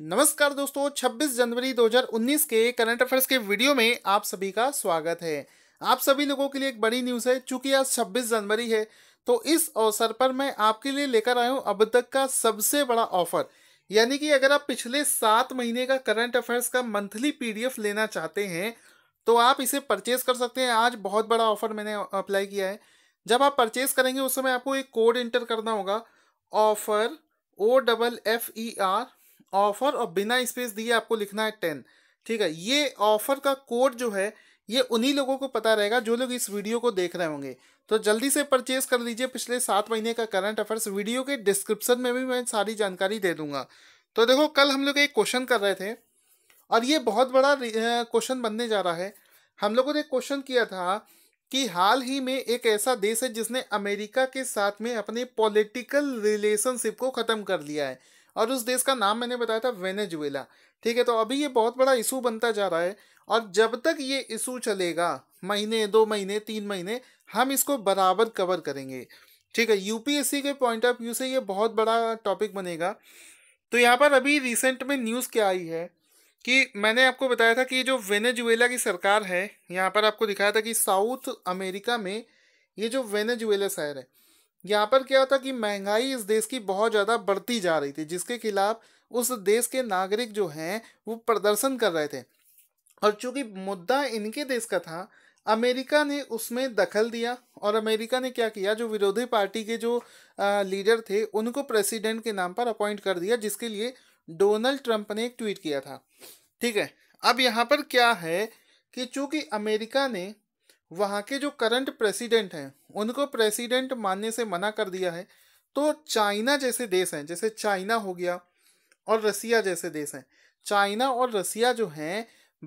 नमस्कार दोस्तों 26 जनवरी 2019 के करंट अफेयर्स के वीडियो में आप सभी का स्वागत है आप सभी लोगों के लिए एक बड़ी न्यूज़ है चूंकि आज 26 जनवरी है तो इस अवसर पर मैं आपके लिए लेकर आया हूँ अब तक का सबसे बड़ा ऑफर यानी कि अगर आप पिछले सात महीने का करंट अफेयर्स का मंथली पी लेना चाहते हैं तो आप इसे परचेज कर सकते हैं आज बहुत बड़ा ऑफर मैंने अप्लाई किया है जब आप परचेज करेंगे उस समय आपको एक कोड इंटर करना होगा offer O double F E R offer और बिना स्पेस दिए आपको लिखना है टेन ठीक है ये ऑफर का कोड जो है ये उन्हीं लोगों को पता रहेगा जो लोग इस वीडियो को देख रहे होंगे तो जल्दी से परचेज कर लीजिए पिछले सात महीने का करंट अफेयर्स वीडियो के डिस्क्रिप्शन में भी मैं सारी जानकारी दे दूंगा तो देखो कल हम लोग एक क्वेश्चन कर रहे थे और ये बहुत बड़ा क्वेश्चन बनने जा रहा है हम लोगों ने क्वेश्चन किया था कि हाल ही में एक ऐसा देश है जिसने अमेरिका के साथ में अपने पॉलिटिकल रिलेशनशिप को ख़त्म कर लिया है और उस देश का नाम मैंने बताया था वेनेजुएला ठीक है तो अभी ये बहुत बड़ा इशू बनता जा रहा है और जब तक ये इशू चलेगा महीने दो महीने तीन महीने हम इसको बराबर कवर करेंगे ठीक है यूपीएससी के पॉइंट ऑफ व्यू से ये बहुत बड़ा टॉपिक बनेगा तो यहाँ पर अभी रिसेंट में न्यूज़ क्या आई है कि मैंने आपको बताया था कि जो वेनेजुएला की सरकार है यहाँ पर आपको दिखाया था कि साउथ अमेरिका में ये जो वेनेजुएला शहर है यहाँ पर क्या था कि महंगाई इस देश की बहुत ज़्यादा बढ़ती जा रही थी जिसके खिलाफ उस देश के नागरिक जो हैं वो प्रदर्शन कर रहे थे और चूंकि मुद्दा इनके देश का था अमेरिका ने उसमें दखल दिया और अमेरिका ने क्या किया जो विरोधी पार्टी के जो आ, लीडर थे उनको प्रेसिडेंट के नाम पर अपॉइंट कर दिया जिसके लिए डोनाल्ड ट्रंप ने एक ट्वीट किया था ठीक है अब यहाँ पर क्या है कि चूंकि अमेरिका ने वहाँ के जो करंट प्रेसिडेंट हैं उनको प्रेसिडेंट मानने से मना कर दिया है तो चाइना जैसे देश हैं जैसे चाइना हो गया और रसिया जैसे देश हैं चाइना और रसिया जो हैं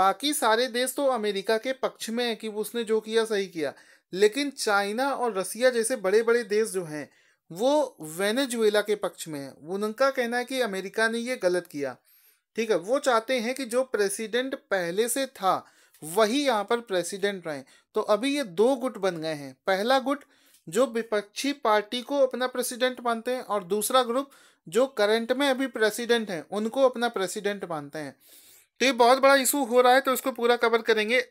बाकी सारे देश तो अमेरिका के पक्ष में है कि उसने जो किया सही किया लेकिन चाइना और रसिया जैसे बड़े बड़े देश जो हैं वो वेनेजुएला के पक्ष में है उनका कहना है कि अमेरिका ने ये गलत किया ठीक है वो चाहते हैं कि जो प्रेसिडेंट पहले से था वही यहाँ पर प्रेसिडेंट रहे तो अभी ये दो गुट बन गए हैं पहला गुट जो विपक्षी पार्टी को अपना प्रेसिडेंट मानते हैं और दूसरा ग्रुप जो करंट में अभी प्रेसिडेंट हैं उनको अपना प्रेसिडेंट मानते हैं तो ये बहुत बड़ा इशू हो रहा है तो इसको पूरा कवर करेंगे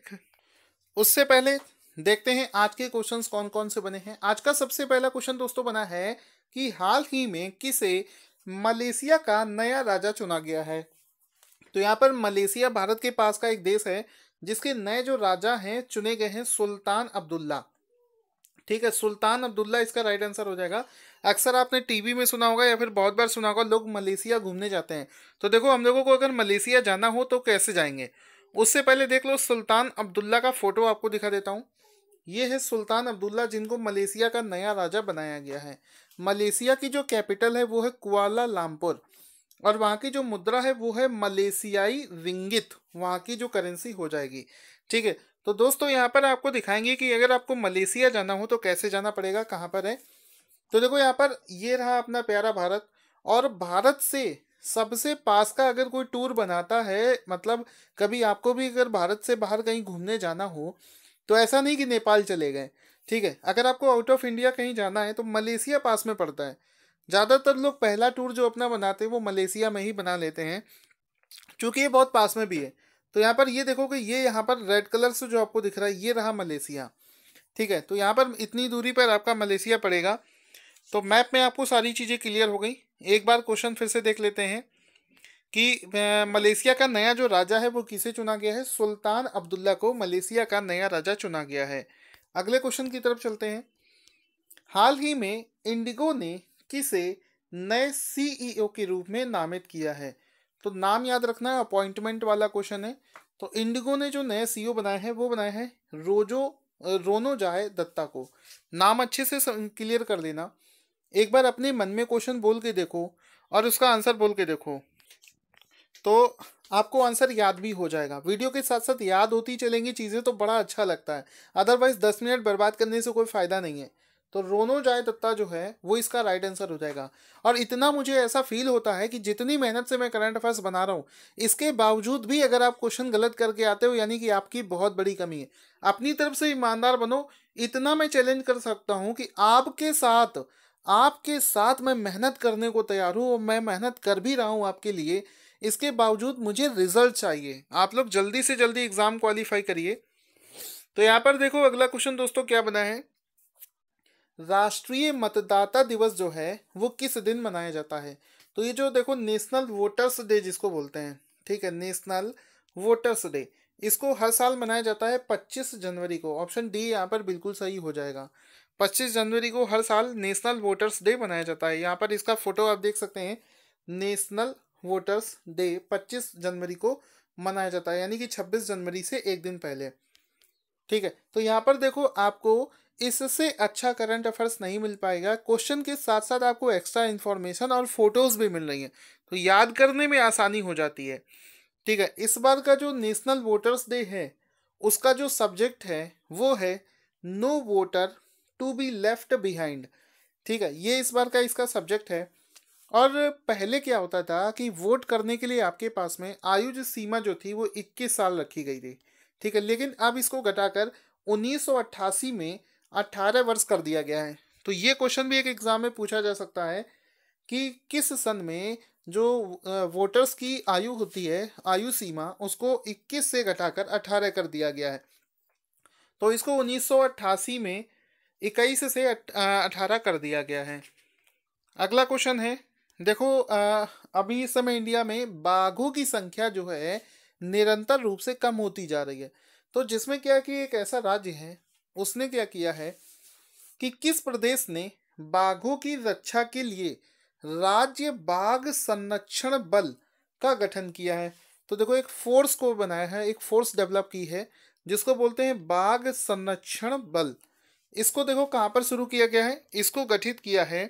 उससे पहले देखते हैं आज के क्वेश्चन कौन कौन से बने हैं आज का सबसे पहला क्वेश्चन दोस्तों बना है कि हाल ही में किसे मलेशिया का नया राजा चुना गया है तो यहाँ पर मलेशिया भारत के पास का एक देश है जिसके नए जो राजा हैं चुने गए हैं सुल्तान अब्दुल्ला ठीक है सुल्तान अब्दुल्ला इसका राइट आंसर हो जाएगा अक्सर आपने टीवी में सुना होगा या फिर बहुत बार सुना होगा लोग मलेशिया घूमने जाते हैं तो देखो हम लोगों को अगर मलेशिया जाना हो तो कैसे जाएंगे उससे पहले देख लो सुल्तान अब्दुल्ला का फोटो आपको दिखा देता हूँ ये है सुल्तान अब्दुल्ला जिनको मलेशिया का नया राजा बनाया गया है मलेशिया की जो कैपिटल है वो है कुआला लामपुर और वहाँ की जो मुद्रा है वो है मलेशियाई रिंगित वहाँ की जो करेंसी हो जाएगी ठीक है तो दोस्तों यहाँ पर आपको दिखाएंगे कि अगर आपको मलेशिया जाना हो तो कैसे जाना पड़ेगा कहाँ पर है तो देखो यहाँ पर ये रहा अपना प्यारा भारत और भारत से सबसे पास का अगर कोई टूर बनाता है मतलब कभी आपको भी अगर भारत से बाहर कहीं घूमने जाना हो तो ऐसा नहीं कि नेपाल चले गए ठीक है अगर आपको आउट ऑफ इंडिया कहीं जाना है तो मलेशिया पास में पड़ता है ज़्यादातर लोग पहला टूर जो अपना बनाते हैं वो मलेशिया में ही बना लेते हैं चूँकि ये बहुत पास में भी है तो यहाँ पर ये देखो कि ये यहाँ पर रेड कलर से जो आपको दिख रहा है ये रहा मलेशिया ठीक है तो यहाँ पर इतनी दूरी पर आपका मलेशिया पड़ेगा तो मैप में आपको सारी चीज़ें क्लियर हो गई एक बार क्वेश्चन फिर से देख लेते हैं कि मलेशिया का नया जो राजा है वो किसे चुना गया है सुल्तान अब्दुल्ला को मलेशिया का नया राजा चुना गया है अगले क्वेश्चन की तरफ चलते हैं हाल ही में इंडिगो ने किसे नए सीईओ e के रूप में नामित किया है तो नाम याद रखना है अपॉइंटमेंट वाला क्वेश्चन है तो इंडिगो ने जो नए सीईओ e बनाए हैं वो बनाए हैं रोजो रोनो जाए दत्ता को नाम अच्छे से क्लियर कर लेना एक बार अपने मन में क्वेश्चन बोल के देखो और उसका आंसर बोल के देखो तो आपको आंसर याद भी हो जाएगा वीडियो के साथ साथ याद होती चलेंगी चीज़ें तो बड़ा अच्छा लगता है अदरवाइज़ दस मिनट बर्बाद करने से कोई फ़ायदा नहीं है तो रोनो जाए दत्ता जो है वो इसका राइट आंसर हो जाएगा और इतना मुझे ऐसा फील होता है कि जितनी मेहनत से मैं करंट अफेयर्स बना रहा हूँ इसके बावजूद भी अगर आप क्वेश्चन गलत करके आते हो यानी कि आपकी बहुत बड़ी कमी है अपनी तरफ से ईमानदार बनो इतना मैं चैलेंज कर सकता हूँ कि आपके साथ आपके साथ मैं मेहनत करने को तैयार हूँ और मैं मेहनत कर भी रहा हूँ आपके लिए इसके बावजूद मुझे रिजल्ट चाहिए आप लोग जल्दी से जल्दी एग्ज़ाम क्वालिफाई करिए तो यहाँ पर देखो अगला क्वेश्चन दोस्तों क्या बना है राष्ट्रीय मतदाता दिवस जो है वो किस दिन मनाया जाता है तो ये जो देखो नेशनल वोटर्स डे जिसको बोलते हैं ठीक है नेशनल वोटर्स डे इसको हर साल मनाया जाता है 25 जनवरी को ऑप्शन डी यहाँ पर बिल्कुल सही हो जाएगा 25 जनवरी को हर साल नेशनल वोटर्स डे मनाया जाता है यहाँ पर इसका फोटो आप देख सकते हैं नेशनल वोटर्स डे 25 जनवरी को मनाया जाता है यानी कि 26 जनवरी से एक दिन पहले ठीक है तो यहाँ पर देखो आपको इससे अच्छा करंट अफेयर्स नहीं मिल पाएगा क्वेश्चन के साथ साथ आपको एक्स्ट्रा इन्फॉर्मेशन और फोटोज़ भी मिल रही हैं तो याद करने में आसानी हो जाती है ठीक है इस बार का जो नेशनल वोटर्स डे है उसका जो सब्जेक्ट है वो है no voter to be left behind ठीक है ये इस बार का इसका सब्जेक्ट है और पहले क्या होता था कि वोट करने के लिए आपके पास में आयु सीमा जो थी वो 21 साल रखी गई थी ठीक है लेकिन अब इसको घटाकर 1988 में अट्ठारह वर्ष कर दिया गया है तो ये क्वेश्चन भी एक एग्ज़ाम में पूछा जा सकता है कि किस सन में जो वोटर्स की आयु होती है आयु सीमा उसको 21 से घटाकर 18 कर दिया गया है तो इसको 1988 में 21 से 18 कर दिया गया है अगला क्वेश्चन है देखो अभी इस समय इंडिया में बाघों की संख्या जो है निरंतर रूप से कम होती जा रही है तो जिसमें क्या कि एक ऐसा राज्य है उसने क्या किया है कि किस प्रदेश ने बाघों की रक्षा के लिए राज्य बाघ संरक्षण बल का गठन किया है तो देखो एक फोर्स को बनाया है एक फोर्स डेवलप की है जिसको बोलते हैं बाघ संरक्षण बल इसको देखो कहाँ पर शुरू किया गया है इसको गठित किया है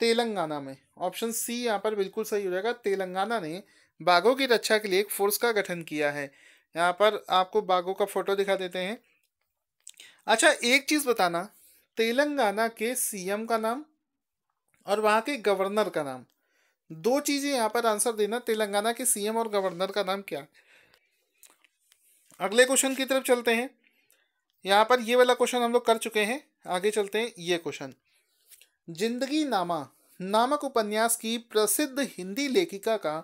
तेलंगाना में ऑप्शन सी यहाँ पर बिल्कुल सही हो जाएगा तेलंगाना ने बाघों की रक्षा के लिए एक फोर्स का गठन किया है यहाँ पर आपको बाघों का फोटो दिखा देते हैं अच्छा एक चीज़ बताना तेलंगाना के सीएम का नाम और वहाँ के गवर्नर का नाम दो चीज़ें यहाँ पर आंसर देना तेलंगाना के सीएम और गवर्नर का नाम क्या अगले क्वेश्चन की तरफ चलते हैं यहाँ पर ये वाला क्वेश्चन हम लोग कर चुके हैं आगे चलते हैं ये क्वेश्चन जिंदगी नामा नामक उपन्यास की प्रसिद्ध हिंदी लेखिका का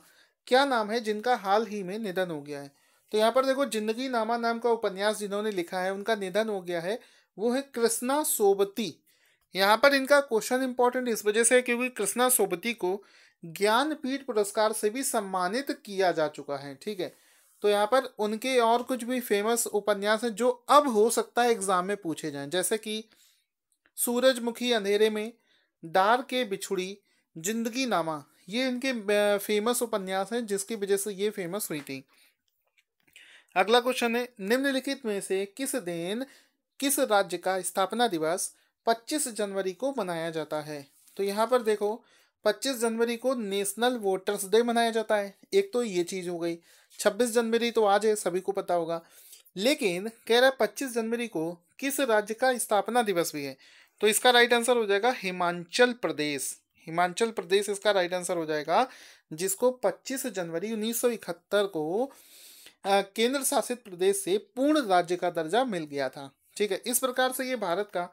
क्या नाम है जिनका हाल ही में निधन हो गया है तो यहाँ पर देखो जिंदगी नामा नाम का उपन्यास जिन्होंने लिखा है उनका निधन हो गया है वो है कृष्णा सोबती यहाँ पर इनका क्वेश्चन इंपॉर्टेंट इस वजह से है क्योंकि कृष्णा सोबती को ज्ञानपीठ पुरस्कार से भी सम्मानित किया जा चुका है ठीक है तो यहाँ पर उनके और कुछ भी फेमस उपन्यास हैं जो अब हो सकता है एग्जाम में पूछे जाएं जैसे कि सूरजमुखी अंधेरे में डार के बिछुड़ी जिंदगी नामा ये इनके फेमस उपन्यास हैं जिसकी वजह से ये फेमस हुई थी अगला क्वेश्चन है निम्नलिखित में से किस दिन किस राज्य का स्थापना दिवस 25 जनवरी को मनाया जाता है तो यहाँ पर देखो 25 जनवरी को नेशनल वोटर्स डे मनाया जाता है एक तो ये चीज़ हो गई 26 जनवरी तो आज है सभी को पता होगा लेकिन कह रहा है 25 जनवरी को किस राज्य का स्थापना दिवस भी है तो इसका राइट आंसर हो जाएगा हिमाचल प्रदेश हिमाचल प्रदेश इसका राइट आंसर हो जाएगा जिसको 25 जनवरी 1971 को केंद्र शासित प्रदेश से पूर्ण राज्य का दर्जा मिल गया था ठीक है इस प्रकार से ये भारत का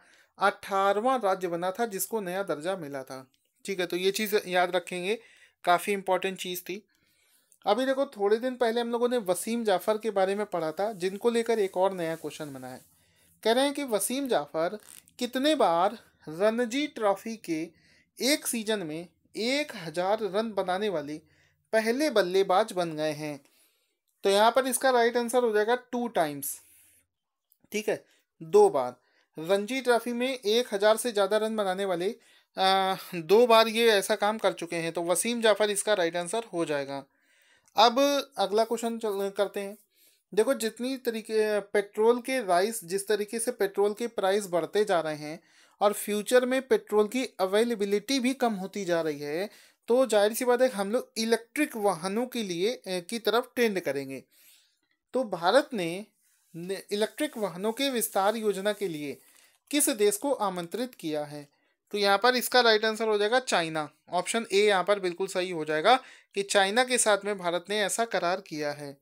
अठारवा राज्य बना था जिसको नया दर्जा मिला था ठीक है तो ये चीज़ याद रखेंगे काफ़ी इंपॉर्टेंट चीज़ थी अभी देखो थोड़े दिन पहले हम लोगों ने वसीम जाफ़र के बारे में पढ़ा था जिनको लेकर एक और नया क्वेश्चन बना है कह रहे हैं कि वसीम जाफ़र कितने बार रणजी ट्रॉफी के एक सीजन में एक हज़ार रन बनाने वाले पहले बल्लेबाज बन गए हैं तो यहाँ पर इसका राइट आंसर हो जाएगा टू टाइम्स ठीक है दो बार रणजी ट्रॉफी में एक हज़ार से ज़्यादा रन बनाने वाले आ, दो बार ये ऐसा काम कर चुके हैं तो वसीम जाफर इसका राइट आंसर हो जाएगा अब अगला क्वेश्चन करते हैं देखो जितनी तरीके पेट्रोल के राइस जिस तरीके से पेट्रोल के प्राइस बढ़ते जा रहे हैं और फ्यूचर में पेट्रोल की अवेलेबिलिटी भी कम होती जा रही है तो जाहिर सी बात है हम लोग इलेक्ट्रिक वाहनों के लिए की तरफ ट्रेंड करेंगे तो भारत ने इलेक्ट्रिक वाहनों के विस्तार योजना के लिए किस देश को आमंत्रित किया है तो यहाँ पर इसका राइट आंसर हो जाएगा चाइना ऑप्शन ए यहाँ पर बिल्कुल सही हो जाएगा कि चाइना के साथ में भारत ने ऐसा करार किया है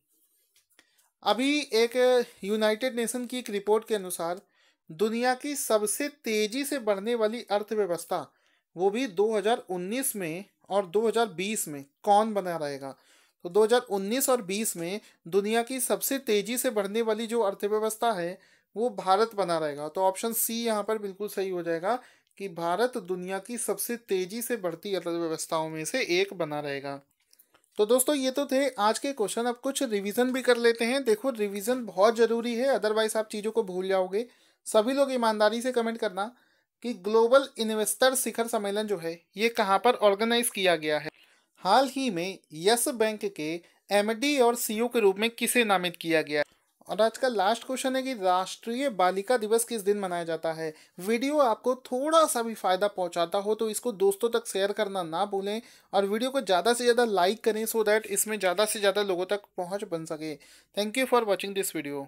अभी एक यूनाइटेड नेशन की एक रिपोर्ट के अनुसार दुनिया की सबसे तेजी से बढ़ने वाली अर्थव्यवस्था वो भी 2019 में और 2020 में कौन बना रहेगा तो 2019 और 20 में दुनिया की सबसे तेज़ी से बढ़ने वाली जो अर्थव्यवस्था है वो भारत बना रहेगा तो ऑप्शन सी यहाँ पर बिल्कुल सही हो जाएगा कि भारत दुनिया की सबसे तेज़ी से बढ़ती अर्थव्यवस्थाओं में से एक बना रहेगा तो दोस्तों ये तो थे आज के क्वेश्चन अब कुछ रिवीजन भी कर लेते हैं देखो रिवीजन बहुत ज़रूरी है अदरवाइज आप चीज़ों को भूल जाओगे सभी लोग ईमानदारी से कमेंट करना कि ग्लोबल इन्वेस्टर शिखर सम्मेलन जो है ये कहाँ पर ऑर्गेनाइज किया गया है हाल ही में यस बैंक के एम और सी e के रूप में किसे नामित किया गया और आज का लास्ट क्वेश्चन है कि राष्ट्रीय बालिका दिवस किस दिन मनाया जाता है वीडियो आपको थोड़ा सा भी फायदा पहुंचाता हो तो इसको दोस्तों तक शेयर करना ना भूलें और वीडियो को ज़्यादा से ज़्यादा लाइक करें सो दैट इसमें ज़्यादा से ज़्यादा लोगों तक पहुंच बन सके thank you for watching this video